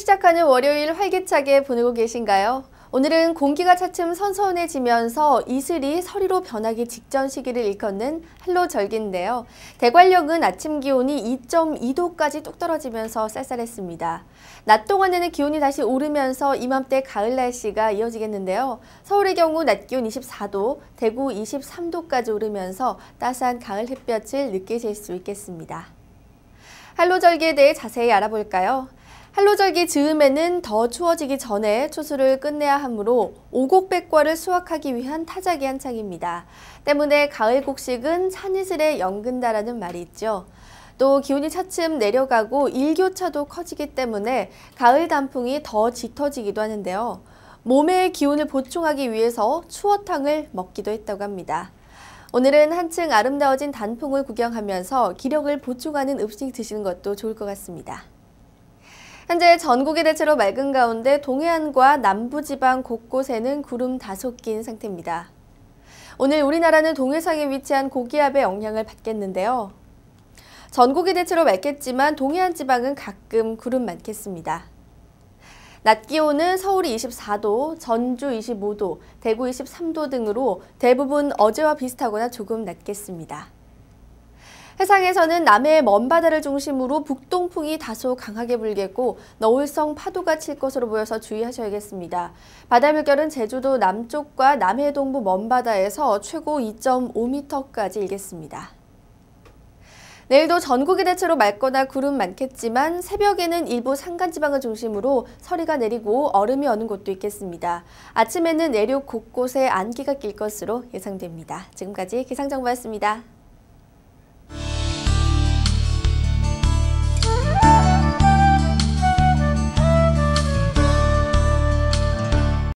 시작하는 월요일 활기차게 보내고 계신가요? 오늘은 공기가 차츰 선선해지면서 이슬이 서리로 변하기 직전 시기를 일컫는 한로 절기인데요. 대관령은 아침 기온이 2.2도까지 뚝 떨어지면서 쌀쌀했습니다. 낮 동안에는 기온이 다시 오르면서 이맘때 가을 날씨가 이어지겠는데요. 서울의 경우 낮 기온 24도, 대구 23도까지 오르면서 따스한 가을 햇볕을 느끼실 수 있겠습니다. 할로절기에 대해 자세히 알아볼까요? 한로절기 즈음에는 더 추워지기 전에 추수를 끝내야 하므로 오곡백과를 수확하기 위한 타작이 한창입니다. 때문에 가을 곡식은 산이슬에 연근다라는 말이 있죠. 또 기온이 차츰 내려가고 일교차도 커지기 때문에 가을 단풍이 더 짙어지기도 하는데요. 몸의 기운을 보충하기 위해서 추어탕을 먹기도 했다고 합니다. 오늘은 한층 아름다워진 단풍을 구경하면서 기력을 보충하는 음식 드시는 것도 좋을 것 같습니다. 현재 전국이 대체로 맑은 가운데 동해안과 남부지방 곳곳에는 구름 다소 낀 상태입니다. 오늘 우리나라는 동해상에 위치한 고기압의 영향을 받겠는데요. 전국이 대체로 맑겠지만 동해안 지방은 가끔 구름 많겠습니다. 낮 기온은 서울이 24도, 전주 25도, 대구 23도 등으로 대부분 어제와 비슷하거나 조금 낮겠습니다. 해상에서는 남해 먼바다를 중심으로 북동풍이 다소 강하게 불겠고 너울성 파도가 칠 것으로 보여서 주의하셔야겠습니다. 바다 물결은 제주도 남쪽과 남해 동부 먼바다에서 최고 2.5m까지 일겠습니다. 내일도 전국이 대체로 맑거나 구름 많겠지만 새벽에는 일부 산간지방을 중심으로 서리가 내리고 얼음이 어는 곳도 있겠습니다. 아침에는 내륙 곳곳에 안개가 낄 것으로 예상됩니다. 지금까지 기상정보였습니다.